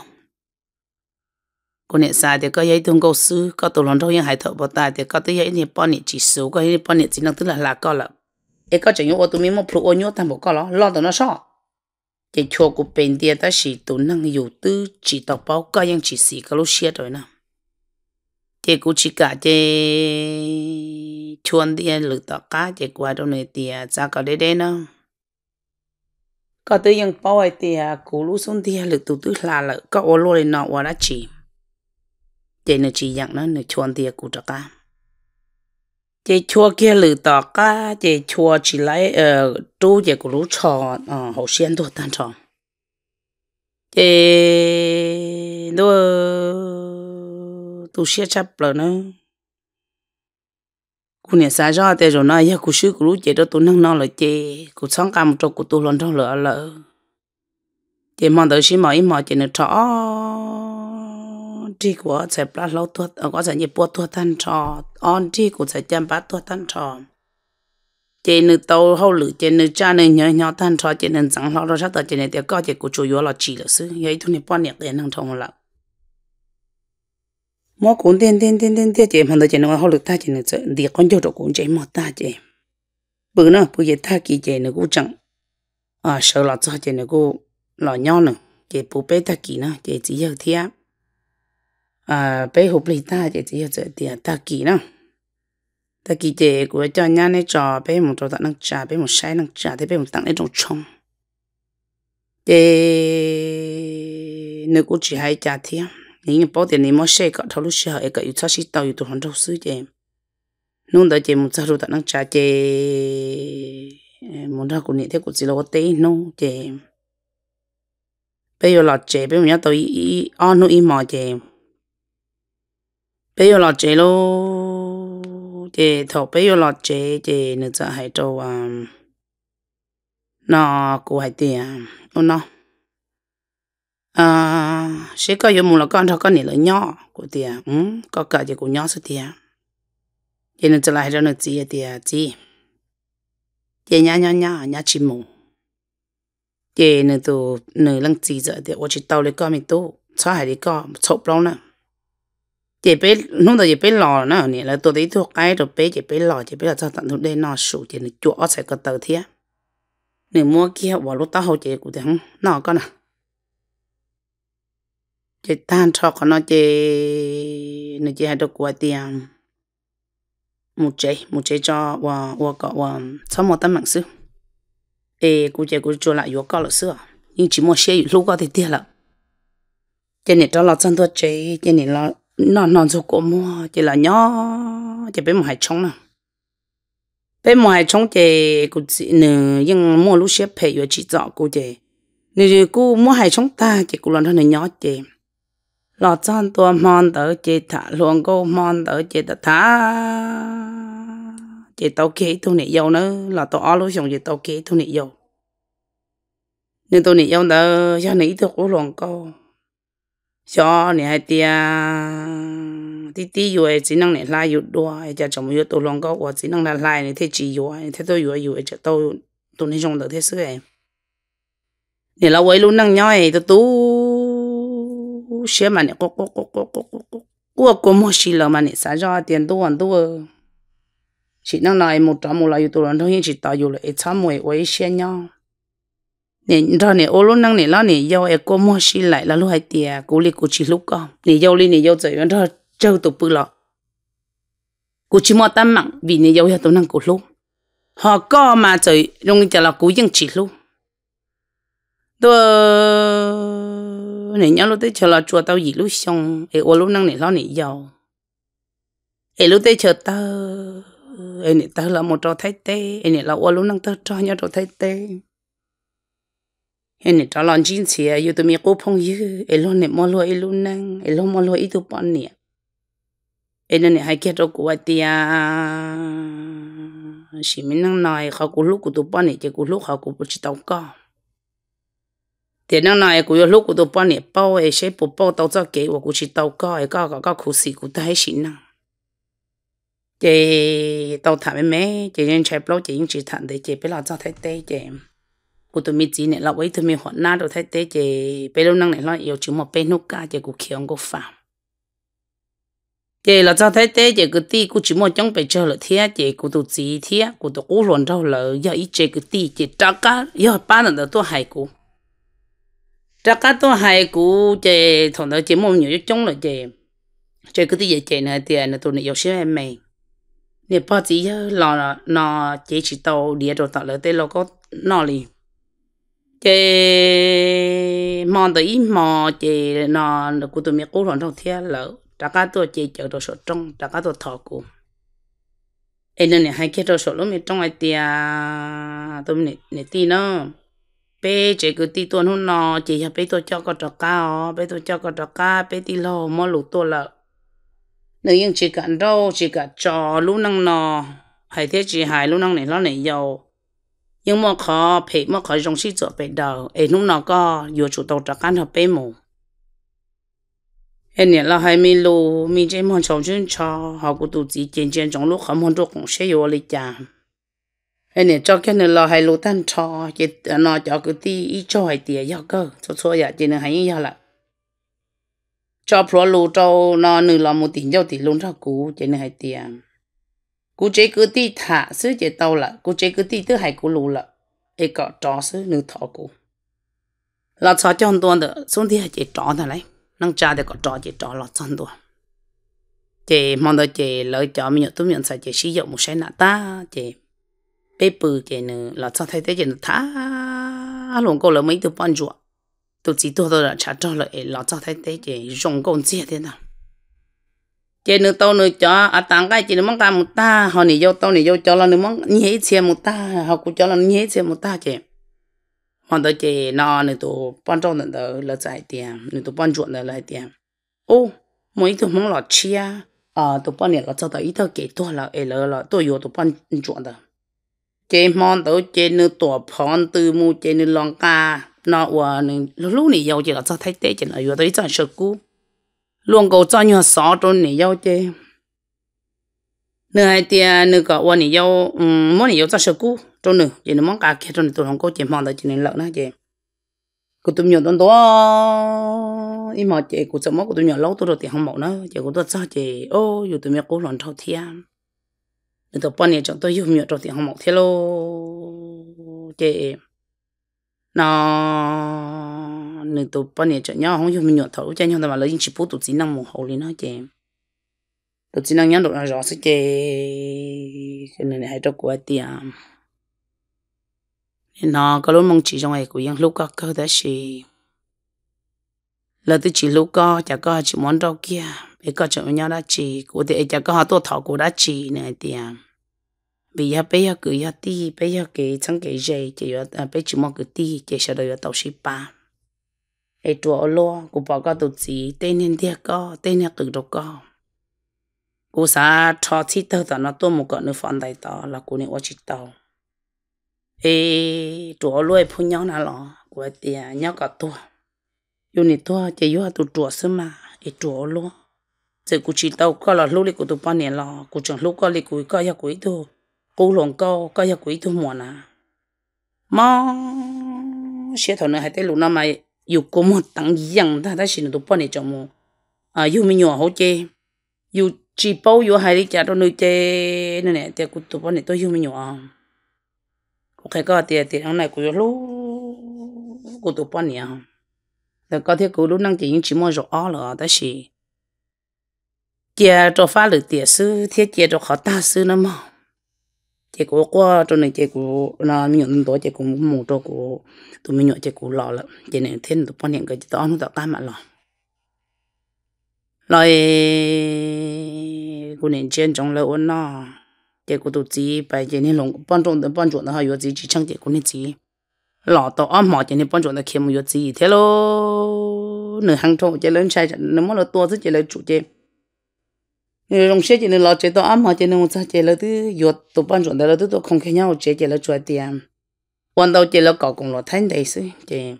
cô nè xa thì có giấy thông câu sư có tổ lòng đâu nhưng hải thợ bảo tài thì có tới giấy thì bọn nè chỉ số có giấy bọn nè chỉ năng tức là là có là ấy có chẳng nhớ ô tụi mình một phụ ô nhớ thằng bộ có lo lo tụi nó sao cái cho của bên địa ta chỉ tổ năng yếu tư chỉ tộc báo cái những chỉ xì cái lối xe rồi nè chỉ cũng chỉ cả chỉ chuan địa lực tọt cá chỉ qua đâu này địa à, ra cái đấy đấy nè. có tới những bao ấy địa à, cũ lũ xuống địa lực tụ tư là là có ô lô này nọ qua đã chỉ chỉ nó chỉ dạng nó nó chuan địa của tọt cá chị chua kia lử tỏ cá chị chua chỉ lấy ờ chú chị của lũ trò ờ hậu xuyên đồ tan trò chị đồ tu xia chấp lờ nữa cô nhà xa ra thế rồi nói giờ cô sư của lú chị đó tôi nâng nó là chị cô sáng cam cho cô tu lần trong lửa lợ chị mong tới xí mọi mọi chị nó trọ tri của sẽ bắt lâu tuột có sẽ nhịp buộc tuột thân trò on tri của sẽ chăm bắt tuột thân trò chị nữ tàu hậu lử chị nữ cha nữ nhỏ nhỏ thân trò chị nữ chẳng lo đâu sao tờ chị nữ tiểu có chị của chủ yếu là chỉ là sư vậy thôi nên bọn nhạc tiền năng thông là mỗi cuốn tiền tiền tiền tiền tiền chị mà tờ chị nữ hậu lử ta chị nữ sợ đi con cho đồ cuốn chị một ta chị bữa nào bữa giờ ta kỳ chị nữ cũng chẳng à sợ là cho chị nữ cũng lo nhau nữa chị bố bé ta kỳ nữa chị chỉ hiểu thiệt À, bây hộp hụp lì ta chỉ chỉ giờ tiền ta kỳ nó ta kỳ chế của cho nhà này cho bây một chỗ tặng trà bây một sai năng trà thế bây một tặng đấy trong trong để nếu cô chỉ hay trà thì những bao tiền này mới sẽ có thâu lúc sẽ cái yêu sách tàu yêu tụ hòn đâu xứ chế nung đợi chế một chỗ đồ tặng năng trà chế muốn ra của nhị thế của chỉ là có tế nung chế bây giờ lọt chế bây giờ tôi on nó im mò chế bây giờ là chế lô thì thầu bây giờ là chế thì nó sẽ hãy cho à nó cũng hãy tiền ôn nó à sẽ có nhiều mù là con thầu con này là nhỏ của tiền ừ có cả gì cũng nhỏ số tiền thì nữa sẽ lại cho nó gì tiền gì thì nhá nhá nhá nhá chỉ mù thì nữa tụ nó lăng gì giờ thì ô chỉ tàu lấy con mình tụ sao hãy đi con chộp lâu nữa chỉ bé lúc đó chỉ bé lò nó này là tôi thấy thuộc cái rồi bé chỉ bé lò chỉ bé là cho tận thuộc đây nó sủ chỉ là chỗ ở sẽ có tờ thế nếu mua kia bỏ lúc tao hậu chỉ cũng thấy nó con à chỉ tan cho con nó chỉ nó chỉ hai đứa qua tiền một chế một chế cho và và có và sau một tấm mạng sư ê cụ chỉ cụ cho lại yếu cao là xưa nhưng chỉ mua xe lúc có thì tiền là cho này cho là chân tôi chế cho nên là nó nó dù có mua chỉ là nhỏ chỉ bé mua hai trống nè bé mua hai trống chỉ cụ chỉ nè nhưng mua lúc xếp phải vừa chỉ dọ cô chỉ nè cụ mua hai trống ta chỉ cụ làm thằng này nhỏ chỉ lọ chân tua mòn tới chỉ thả luôn cô mòn tới chỉ ta thả chỉ tao kế thu nị dâu nữa là tao ở lúc xong chỉ tao kế thu nị dâu nên tôi nị dâu nữa cho nị tôi cố lòng câu cho nè hai tia tí tí rồi chỉ năng nè lai rồi đua cho chồng rồi tôi lòng có của chỉ năng là lai nè thế chỉ rồi thế tôi rồi rồi cho tôi tôi nên dùng được thế sự em nè là quay luôn năng nhau tôi tú xem mà nè cô cô cô cô cô cô cô cô cô mua xì lò mà nè xả ra tiền tôi ăn tôi chỉ năng này một trăm một lại tôi lòng thôi chỉ tao rồi lại chăm mồi quay xe nhau nè đó nè ô lô năng nè lo nè yêu em có mua xí lại là lúc hai tiề cố lên cố chỉ lúc con nè yêu lên nè yêu rồi nó đó trâu tụ bự lọ cố chỉ mua tam mạng vì nè yêu yêu tụ năng cố lúc họ có mà rồi dùng cho là cố dân chỉ lúc đó nè nhau lúc đấy chả là chùa tao gì lúc xong em ô lô năng nè lo nè yêu em lúc đấy chả tao em nè tao là một trò thái tê em nè là ô lô năng tao cho nhau trò thái tê hiện nay trả lòng chín xìa yêu tụi mình cố phong yêu ấy luôn này mua luôn ấy luôn năng ấy luôn mua luôn ít tụi bọn nè ấy nên hai kia đâu của tia chỉ mình năng nói họ cố lúc của tụi bọn nè chỉ cố lúc họ cố bút chỉ tao có thì năng nói của yêu lúc của tụi bọn nè bao ấy sẽ bộ bao tao cho kế của cố chỉ tao có ấy có có có cố sĩ của ta hay chỉ năng chị tao thảm mấy chị nên chạy blog chị chỉ thẳng để chị biết là cho thấy tê chị cụ tụi mi chỉ này là ấy tụi mi hoạt nát rồi thấy tế chị bây giờ năng này nó yêu chúng một bên nút cả chị cụ kiểu cụ phạm chị là cho thấy tế chị cứ ti cụ chỉ một trong bên chơi là thế chị cụ tụi chỉ thế cụ tụi cụ luôn đâu lỡ giờ ít chị cứ ti chị trả cả giờ ba lần đầu tôi hay cụ trả cả tôi hay cụ chị thằng đó chị muốn nhiều trong là chị chị cứ ti chị này tiền là tụi này yêu xíu em mày, nè bao chỉ ờ, lo nó chỉ chỉ tàu đi rồi tao lỡ tế lo có nó liền chị mòn tới mò chị nó cô tôi mình cô gắng đầu tiên là đã cả tôi chị chờ đồ sổ trong đã cả tôi thọ cụ em nên hai cái đồ sổ lúc mình trong ai tia tụi mình nè tí nó bé chị cứ tí tuần hôm nọ chị học bé tôi cho con trọ cá bé tôi cho con trọ cá bé tí lo mò lụt tôi là nếu như chị cả đâu chị cả cho lúc năng nọ hay thế chị hại lúc năng này nó này giàu nhưng mà khó phải mà khó dùng sĩ chỗ bên đầu ấy lúc nào có vô chủ đầu trả căn hợp bế mù em nhớ là hai mươi lô mình chỉ muốn chồng chuyên cho họ cũng tụ chỉ chiến chiến trong lúc không muốn được cũng sẽ vô lý chả em nhớ cho cái này là hai lô tan cho cái nó cho cái tí ít cho hai tiền yêu cơ cho cho vậy, chỉ là hay giao lại cho pro lô cho nó nửa là một tiền giao tiền luôn cho cũ chỉ là hai tiền cú chế cứ tí thả sứ chế tàu là cú chế cứ tí thứ hai cú lù là ấy có trò sứ nữ thọ cú là cho cho tuần đó xuống thì chế trò thà lấy năng cha để có trò chế trò là chân tuần chế mong đợi chế lợi cho mình nhận tôi nhận sai chế sử dụng một sai nạ ta chế bé bự chế nữ là cho thấy thế chế thả luôn cô là mấy thứ bán chuột tôi chỉ tôi tôi là trả cho lợi là cho thấy thế chế dùng công chia thế nào chế nữ tao nữ cho à tăng cái chế nữ mong ta một ta họ nỉ vô tao nỉ vô cho là nữ mong nhé chia một ta họ cũng cho là nhé chia một ta chế hoàn tới chế nó nữ tụ ban trong nữ tụ là giải tiền nữ tụ ban chuột là lại tiền ô mỗi tụ mong là chia à tụ ban này là cho tới ít thôi kể tuổi là ế là là tuổi yếu tụ ban chuột đó chế mong tới chế nữ tụ phong từ mua, chế nữ lòng cá, nó và nữ lúc nỉ vô chế là cho thấy tệ chế là vô tới chọn sơ cứu luôn cầu cho nhau sáu cho này giao chơi nữa hai tia nữa cả quan này giao món này giao cho sơ cũ cho nữa chỉ nó món cá kia trốn tôi không có chỉ mong đó chỉ nên lợn đó chị cụ tụi nhiều tuần đó im mà chị cụ sợ món cụ tụi nhiều lâu tôi rồi thì không mọc nữa chị cụ tôi sao chị ô dù tụi nhiều cố lòn thâu thia nữa tôi quan này chọn tôi dùng nhiều rồi thì không mọc thia lô chị nó nên tôi bao nhiêu chợ nhau không dùng mình nhọn thấu cho nhau mà lấy chỉ bố tụ chỉ năng một hồ lên nó chè tụ chỉ năng nhắn được là rõ sẽ chè cái này hay cho của tiền nên nó có lúc mong chỉ trong ngày của dân lúc có cơ thể gì là tôi chỉ lúc có chả có chỉ món đâu kia để có chợ nhau đã chỉ của thì chả có họ tôi thọ của đã chỉ này tiền vì giờ bây giờ cứ ya ti bây giờ cái chẳng cái gì chỉ ya bây chỉ mong cái ti chỉ sau đó ya tàu ship ba ai chùa lo cụ bỏ có tụt gì tên nhân địa có tên nhân cực đâu có cụ sa cho chi tơ tao nó tôi một cái nước phản đại tao là cụ này ở chỉ tao ai chùa lo ai phun nhau nào lo cụ nhau cả tua yêu này tua yêu tụt chùa xí mà ai chùa lo giờ cụ chỉ tao có là lúc này cụ tụt bao nhiêu lo cụ chẳng lúc có là cụ có ya cụ đâu cụ lòng có có ya cụ đâu mà mà sẽ thằng này hay tới nào mà 有国么等一样，他他现在都帮你做么？啊，有没有好些？有只包有还得加到那些那呢？这个都帮你都有没有啊？我看个这这样来，我有路，我都帮你啊。那高铁公路那点人寂寞热啊了，但是接着发了电视，天接着好大事了嘛。结果我真的结果那没有那么多，结果我没这个都没有，结果老了，今年天都半年个就到那到干嘛了？来，过年前中了我那，结果都只白今年龙半中的半中的还有自己抢结果呢只，老到阿妈今年半中的开幕有自己天喽，你 hàng 头这人才，那么了多自己来煮的。rong xe chỉ nên lo chế to ấm họ chỉ nên sao chế là thứ giọt tổ ban chuẩn đó là thứ tổ không khéo nhau chế chế là chuột tiền quan đầu chế là cọ cùng lo thanh đấy chứ chế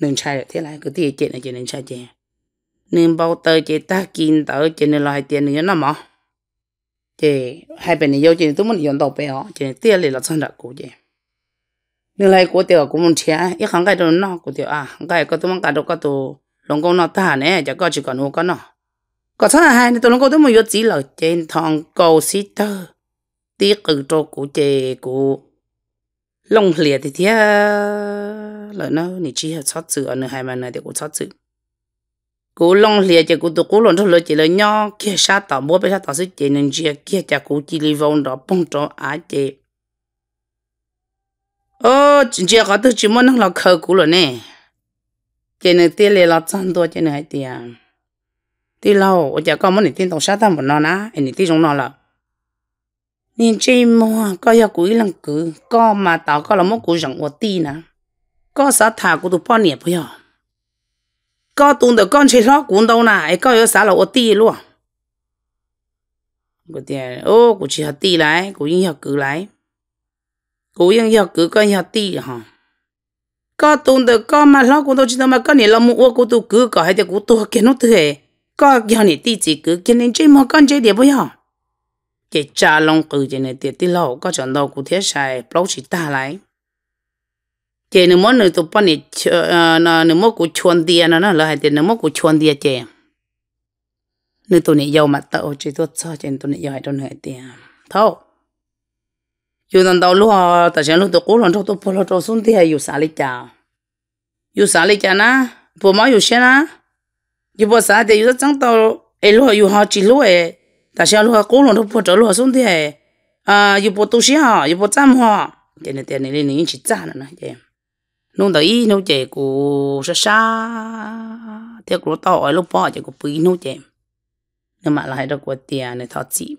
nên sai thế này cứ tiền chế này chế nên sai chế nên bao tờ chế ta kinh tờ chế nên lo tiền nữa nó mà chế hai bên này yêu chế tôi muốn dùng đầu bé họ chế tiền này là xong đã cố chế nên lại cố tiền cũng muốn chế ý hàng cái đó nó cố tiền à hàng cái có tôi muốn cả đâu có tôi lòng công nó ta nè chả có chỉ còn uống có nó có sáu hai nên tôi nó có tới một vô chỉ là trên thằng cầu sĩ tơ tiếc ở chỗ cụ chè cụ lông lìa thì thế là nó nị chỉ hết sót sự ở nơi hai mà này thì cũng sót sự cụ lông lìa chè cụ tôi cụ lông thôi lỡ chỉ là nhau kia sa tỏ mua bây giờ tỏ sức chè nên chia kia chả cụ chỉ li vong đó bông cho á chè ô chia có tôi chỉ muốn nó là khờ cụ rồi nè chè này tiền lệ là trăm đô chè này tiền tí lâu ở chợ con muốn tin tàu sát tâm của nó á, anh tí giống nó là nên chỉ mua có yêu cúi lăng cứ có mà tàu có là mốt cúi rộng của tí nè có sát thà của tụi bọn nhẹ bây giờ có tụi được con chơi lót cuốn đâu nè ấy có yêu sát là của tí luôn của tiền ô của chỉ hạt tí lại của yên học cứ lại của yên học cứ có yên học tí hả có tụi được con mà lót cuốn đâu chỉ đâu mà có nhẹ là mua của tụi cứ có hay thì của tụi kia nó thế có giờ này tí chỉ cứ cái nên chỉ mà con chơi điểm bây giờ cái cha long cứ giờ này tiền tí lâu có chọn đâu cũng thế sai lâu chỉ ta lại cái nếu món này tụi bọn này nó nếu món của chuồn tiền nó nó là hai tiền nếu món của chuồn tiền chơi nếu tụi này giàu mà tao chỉ tụi cho trên tụi này giàu tụi này tiền thôi dù thằng đâu lúc ta sẽ lúc tụi cố lần tụi tụi bỏ tụi xuống thì hay dù sao lấy chào dù sao lấy chào na bộ máu dù xe na giờ bữa sáng thì giờ chẳng tao ai lúc yêu họ chỉ lúc ấy ta xem lúc họ cố luôn lúc bữa trở lúc họ xuống thì à giờ bữa tu sĩ họ giờ bữa chăm hoa, tiền này tiền này lên những chỉ trả nữa nè chị nông tới ít nông chị của xa xa theo cổ tao ai lúc bỏ chị của bùi nông chị nhưng mà lại được có tiền này thọ chị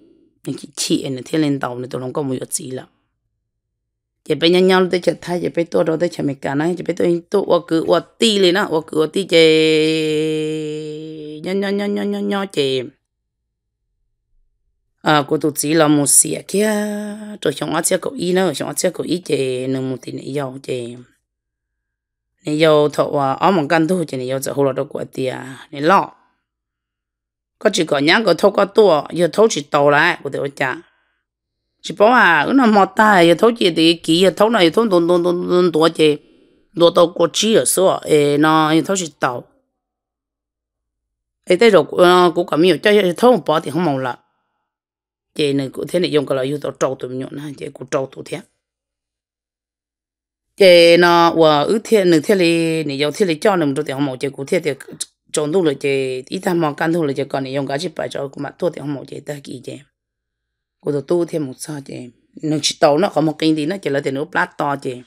nên chỉ chị này theo lên tàu này tôi không có một chút gì lắm chỉ bây nhau nhau tới chợ thay chỉ bây tôi đó tới chợ mình cả này chỉ bây tôi tôi hoặc cứ hoặc ti liền nó, hoặc cứ hoặc ti chỉ nhau nhau nhau nhau nhau nhau chỉ à cô tụt chỉ là một xịa kia rồi chúng ta sẽ có ý nữa chúng ta sẽ có ý chỉ nương một tí nữa giàu chỉ nè giàu thọ à ở một căn thôi chỉ này giàu sẽ hồ đó của ti à này lọ có chỉ có nhang có thâu có tua giờ thâu chỉ tàu lại của tôi chả chỉ bảo à nó mà ta giờ thấu chị thì kỹ giờ thấu này thấu đồn đồn đồn đồn đồn chị đồn tàu có chỉ ở số ê nó giờ thấu chị tàu ê tới rồi cũng cảm nhiều cho thấu một bỏ thì không mong là chị này cũng thế này dùng cái loại dùng tàu trâu tụi nhộn ha chị cũng trâu tụi thế chị nó và ứ thiên nữ thiên lý này dùng thiên này cho nằm trong thì không mong chị cũng thế thì trộn đủ rồi chị ít tham mong can tu rồi chị còn này dùng cái chị phải cho mà, thua thì không mong chị ta kỳ chứ cô tổ tu thêm một sao chị em nó chỉ tàu nó có một kinh thì nó chỉ là tiền nước plat to chị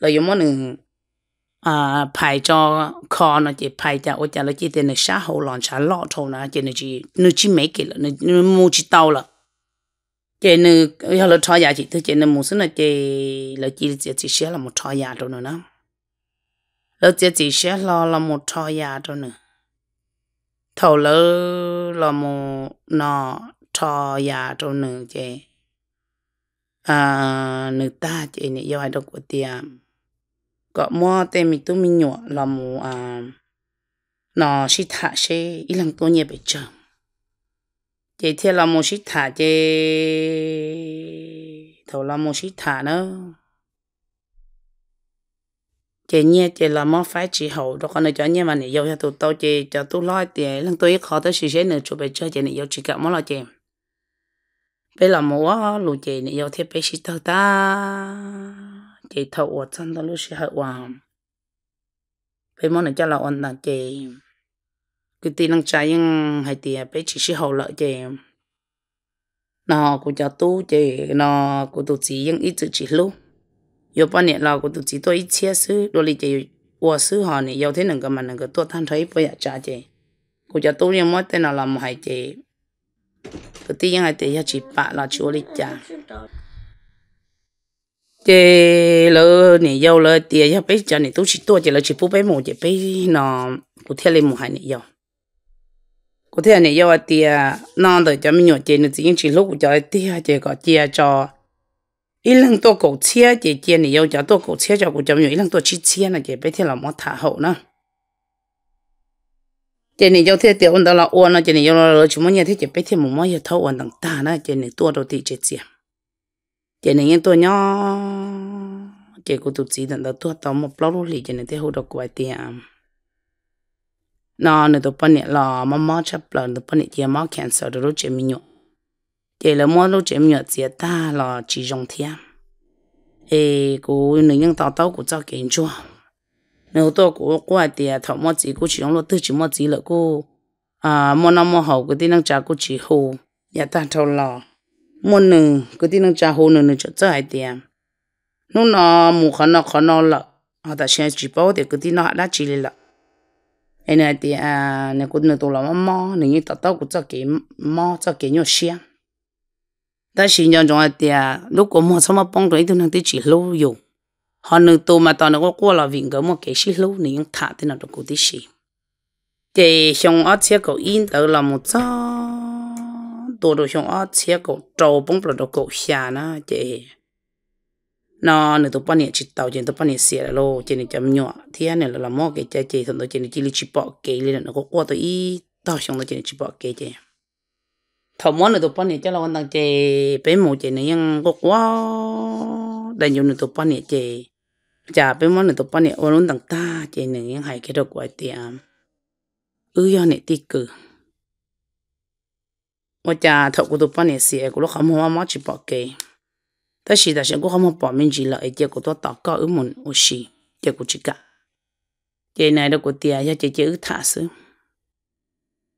rồi giống như à phải cho kho nó chỉ phải cho ô chả là chỉ tiền nước xã hội lòn xã lọ thôi nó chị, nó chỉ nó chỉ mấy cái là nó mua chỉ tàu là chị nữ giờ là thọ giá chị thứ chị nữ muốn xin là chị là chị chị chị sẽ là một thọ giá đâu nữa nó là chị chị sẽ là là một thọ giá đâu nữa thầu là là một nó cho ya trâu nữ chế à nữ ta chế nị yêu hai đâu của tiệm có mua tên mình tu mình nhọ làm mù à nó chỉ thả chế ít lần tôi nhẹ bị chậm chế thế làm mù chỉ thả chế thầu làm mù chỉ thả nữa chế nhé chế làm mó phải chỉ hậu đó con này cho nhé mà này yêu cho tụi tao chế, cho tụi lo tiền lần tôi khó tới sự sẽ nữa chụp về chơi chế này yêu chỉ cả mó lo chế bé là mua lù chè này yêu thiết bé xí tao ta chè thầu ở chân tao lúc xí hậu hoàng bé món cho là ổn là chè cứ tin năng trái nhưng hay tiền bé chỉ xí hậu lợi chè nó cũng cho tu chè nó cũng tu chỉ nhưng ít chữ chỉ lu yêu bao nhiêu là cũng tu chỉ tôi ít chia sứ đôi lì chè ủa sứ họ này yêu thế nào cái mà nó cái tôi than thấy bây giờ trả chè cũng cho tu nhưng mỗi tên nào làm hay chè tự nhiên hai tỷ chỉ bạ là chúa lịch trả ừ, chế lỡ nè yêu lỡ tiền ya bây giờ nè tôi chỉ tua chế lỡ chỉ phụ bé một chế bây nó cụ thể là mồ hai nè yêu cụ thể nè yêu tiền non rồi cho mình nhọ chế nè chỉ chỉ lúc cho tiền chế có chia cho ít lần tôi cổ chia chế chế nè yêu cho tôi cổ chia cho cũng cho mình ít lần tôi chỉ chia nè chế bây thế là mất thả hậu nữa chị này cho thế tiền ôn đó là ôn nó chị này giao là chúng muốn nhà thế chị bé thêm một mối thâu ôn đằng ta nó chị này tua đầu thì chị chị chị này nghe tua nhỏ chị cô tụt chỉ đằng đó tua tao một lâu lúc lì chị này thế hậu đó quay tiệm nó nữa tụi bạn này là mà mà chấp là tụi bạn này chị mà sợ đó lúc chị mình nhọ chị là mua lúc chị mình nhọ chị ta là chỉ dùng tiệm ê cô nữ nhân tao tao cũng cho kiến chua nếu tôi cũng qua thì thọ mua chỉ cũng chỉ ông lo tư chỉ mua chỉ là à mua năm mua hậu cái tin năng trả chỉ hồ nhà dạ, ta thâu lò mua nừng cái tin năng trả hồ nừng nừng chơi hai tiền à. nó nó mua khó nó khó nó lợ họ ta sẽ chỉ bảo thì cái tin nó đã chỉ lợ anh này thì à nè cũng nè tôi làm mò nè tao tao cũng cho cái mò cho cái nhiều xe ta xin cho chúng à, ta thì lúc có mua xong mà bông rồi thì nó chỉ lâu họ nữ tu mà tao nó có qua là viện gỡ một cái xí lú này ông thả thế nào được cụ tí xí thì xong ở xe cổ yên tớ là một chỗ, đồ được xong ở xe cổ trâu bông bờ được cổ xa nó chị nó nữ tu bao nhiêu chỉ tàu trên tu bao nhiêu xe là lô trên này chấm nhọ thì anh này là làm một cái chơi chị thằng tôi trên này chỉ là chỉ bỏ cái lên nó có qua tôi ít tao xong nó trên này chỉ bỏ cái chị thằng món nữ tu bao nhiêu chắc là con thằng chị bé mù chị này nhưng có qua đại nhiều người tụp bắn nhẹ chè chả bên món người tụp bắn ôn luôn đằng ta chè này những hải cái đồ quái tiệm ư yo nhẹ tì cử và chả thọ của tụp bắn nhẹ xìa của lúc không hoa má chỉ bỏ kề ta e chỉ ta sẽ cũng không bỏ mình chỉ lợi chè của tôi tạo có ứ mồn ước gì, chè của chị cả chè này đâu của tiệm cho chè chè ứ thả xứ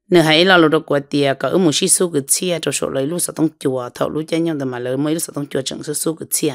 nếu hãy lo lụt của tiề có một số số cái chi, cho số lấy lúc sao tông chùa thọ lúc chơi nhau mà lấy mấy lúc sao tông chùa chẳng số số cái chia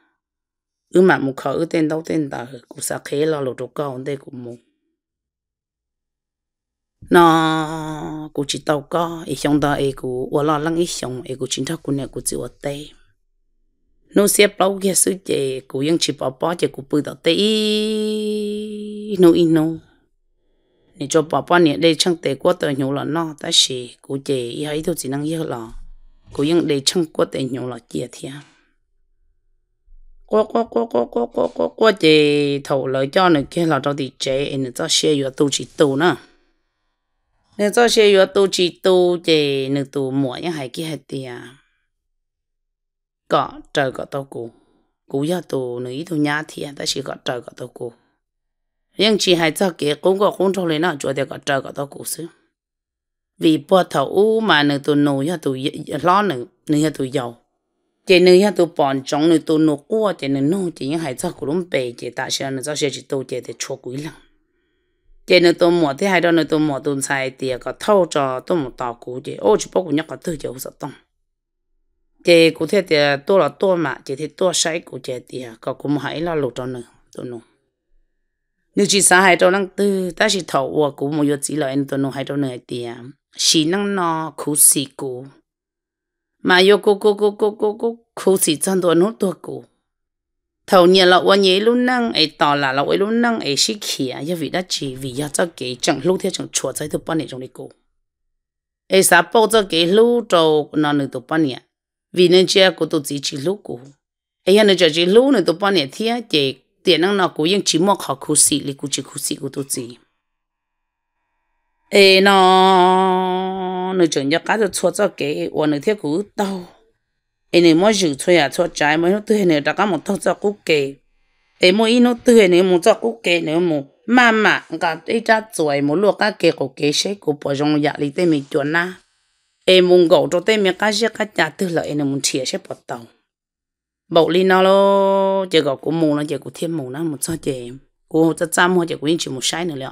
ừ mà một khẩu tên đâu tên ta cụ sa khế là lột đồ cao đây cụ mù nó cụ chỉ tàu có ý xong đó ý cụ ở lo lắng ý xong ý cụ chính thức cụ này cụ chịu ở tây nó sẽ bao kia sự chế cụ yên chỉ bảo bảo chế cụ bự đó tây nó in nó nên cho bảo bảo này đây chẳng tệ quá tới nhiều là nó ta sẽ cụ chế ý ấy tôi chỉ năng yêu là cụ yên đây chẳng quá tới nhiều là chia thiệt quá quá quá quá quá quá quá quá chị thầu lợi cho này kia là cho thì chế nên cho xe vừa tu chỉ tu nữa nên cho xe vừa tu chỉ tu chị nên tu mua những hai kia hai tiền có trời có tao cũ cũ giờ tu nữ tu nhà thì ta chỉ có trời có tao cũ nhưng chị hai cho kia cũng có cũng cho lên nó cho thì có trời có tao cũ xứ vì bỏ thầu mà nữ tu nô giờ tu lo nữ nữ giờ tu chị nên ya tu bọn chong nữ tu nô qua chị nên nô chị những hải cho của lũng bể chị ta sẽ nữ cho sẽ chỉ tu chị để cho quỷ lắm chị nên tu mỏ thì hai đó nữ tu mỏ tu sai thì cái thâu cho tu một tàu cũ chị ô chị bóc của nhắc có tư chị không sợ tông chị cụ thể thì tu là tu mà chị thì tu sai của chị thì cái cũng hãy là lột cho nữ tu nô nếu chỉ xã hai đó năng tư ta chỉ thầu của cũng một yếu chỉ là anh tu nô hai đó nữ thì chỉ năng nó khú sĩ cụ mà yo cô cô cô cô cô cô cô sĩ chân đồ nó đồ cô thầu nhà lọ quan nhớ luôn năng ấy tỏ là lão ấy luôn năng ấy sĩ kia ya vì đã chỉ vì ya cho cái chẳng lúc theo chẳng chùa trái tụi bạn này trong này cô ấy sao bao cho cái lúc trâu nó nữa tụi bạn này vì nên chia của tụi chỉ chỉ lúc cô ấy ya nên cho chỉ lúc nữa tụi bạn này thì chỉ tiền năng nó cô yên chỉ mọc họ cô sĩ lý cô chỉ cô sĩ của tụi chỉ ấy nó nó chuẩn cho cá được chua cho kế và nó thiết cú tàu em này mỗi dự chơi à cho trái mỗi nó tươi này đã cái một thằng cho cú kế em mỗi nó tươi này một chỗ cú kế nếu một mà mà cả cái cha chuối mà lúc cái kế của kế sẽ của bỏ trong nhà dạ lý tên mình chuẩn na em muốn gấu cho tên mình cá sẽ cá cha tư lợi em muốn chia sẽ bỏ tàu bảo lý nó lo chỉ gấu của mù nó chỉ của thiên mù nó một chỗ chị cô cho chăm hoặc chỉ của anh chỉ một sai nữa liệu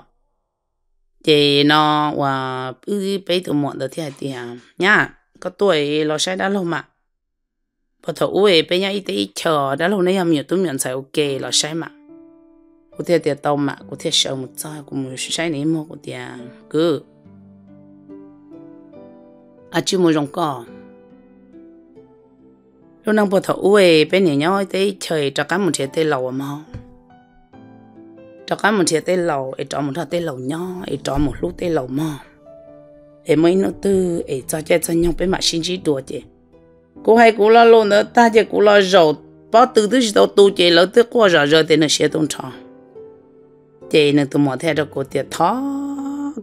thì nó và cứ bây giờ mọi được thiệt thì à nhá có tuổi lo sai đã lâu mà bà thầu uế bây giờ ít tí chờ đã lâu nay em nhiều tụi mình sai ok lo sai mà có thiệt thiệt tao mà có thiệt sợ một trái cũng muốn sai này mà cô thiệt cứ à chưa muốn rong cò lúc nào bà thầu uế bây nhá ít tí trời cho cá một thiệt tê lâu mà cho cái một chiếc tê lầu ấy cho một thằng tay lầu nhỏ ấy cho một lúc tê lầu mò ấy mấy nó tư ấy cho chơi cho nhau bên mặt xin chỉ đùa chị cô hay cô lo luôn nữa ta chỉ cô lo rồi bao tư từ chỉ tao tu chị lỡ tới qua rồi rồi thì nó sẽ tung tròn chị nó tụi mò theo cho cô tiệt thó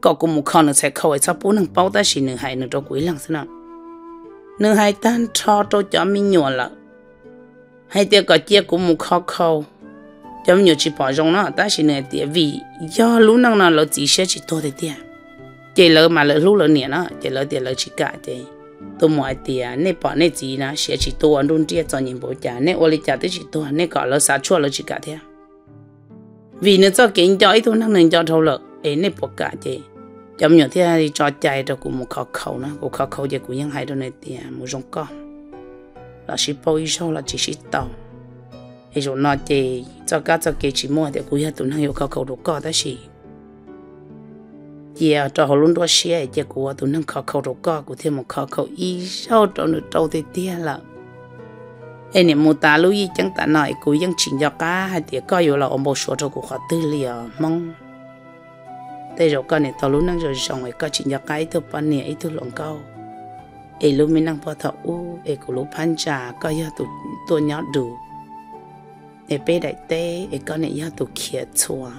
có cô một con nó sẽ khâu ấy sắp bốn thằng bao ta chỉ nửa hai nửa cho quỷ lăng thế nào nửa hai tan cho cho cho mình nhỏ lợ hay tiệt có chia cô một khó khâu giống như chỉ bỏ rong nó ta chỉ nè tiệt vì do lú năng nó lỡ chỉ sẽ chỉ tôi thì tiệt chỉ lỡ mà lỡ lú lỡ nè nó chỉ lỡ tiệt lỡ chỉ cả thì tôi mọi tiệt nè bỏ nè chỉ nó sẽ chỉ tôi ăn luôn tiệt cho nhìn bố cha nè ô li cha tới chỉ tôi nè gọi lỡ xả chua lỡ chỉ cả thế vì nó cho kiến cho ít thôi năng nên cho thâu lợ ấy nè bỏ cả thì giống như thế thì cho chạy rồi cũng một khó khẩu nó cũng khó khẩu thì cũng ยัง hay đâu này tiệt một rong con là chỉ bao nhiêu là chỉ chỉ tàu thì rồi nó thì cho cá cho kia chỉ để cuối hết tụi nó yêu cầu cầu đồ cò đó xí giờ cho họ luôn đó xí giờ của tụi nó cầu cầu đồ cò của thêm một cầu cầu y sau đó nữa đâu thì tia là em mô ta lưu ý chẳng ta nói cuối dân chỉ cho cá hay thì coi yêu là ông bố số cho của họ tư liệu mong thế rồi con này tao lúc năng rồi xong rồi có chuyện cho cái tôi bán nè ít tôi lồng câu ấy lúc mình năng bỏ thọ u ấy cũng lúc phan trà coi giờ tụi tôi nhỏ đủ 会背内底会讲你要读写错，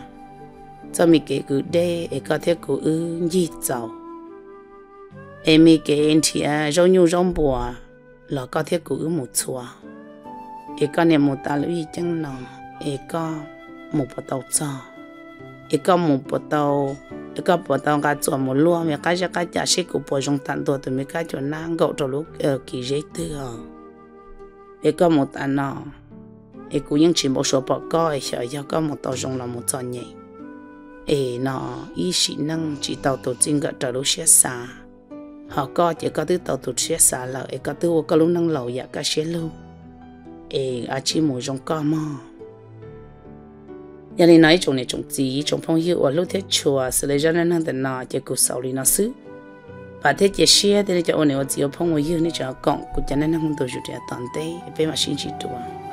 做咪给古底会讲贴古语易走，会咪给人贴肉牛肉薄，老讲贴古语木错，会讲你木打路一整浪，会讲木不到走，会讲木不到。一个不当个做木路，咪个只个家是个不用 tan 多，对咪个就难搞着路呃，几日的哦，一个木 tan 哦。ấy cũng những chỉ một số bỏ coi sợ do có một tàu rồng là một trò nhỉ ấy nó ý sĩ nâng chỉ tàu tổ chức gật trở lối xe xa họ có chỉ có thứ tàu tổ xe xa là ấy có thứ có lúc nâng lầu dạ cả xe lù. ấy ở chỉ một rồng có mà nhà này nói chung này chúng gì chúng phong hiệu ở lúc thế chùa sẽ lấy ra nên hàng tận nọ chỉ cuộc sống đi nó xứ và thế chỉ xe thì cho ông này ở chỉ ở phong hiệu này cho cọng cũng cho nên không tổ chức để tận tế về mà xin chỉ tuổi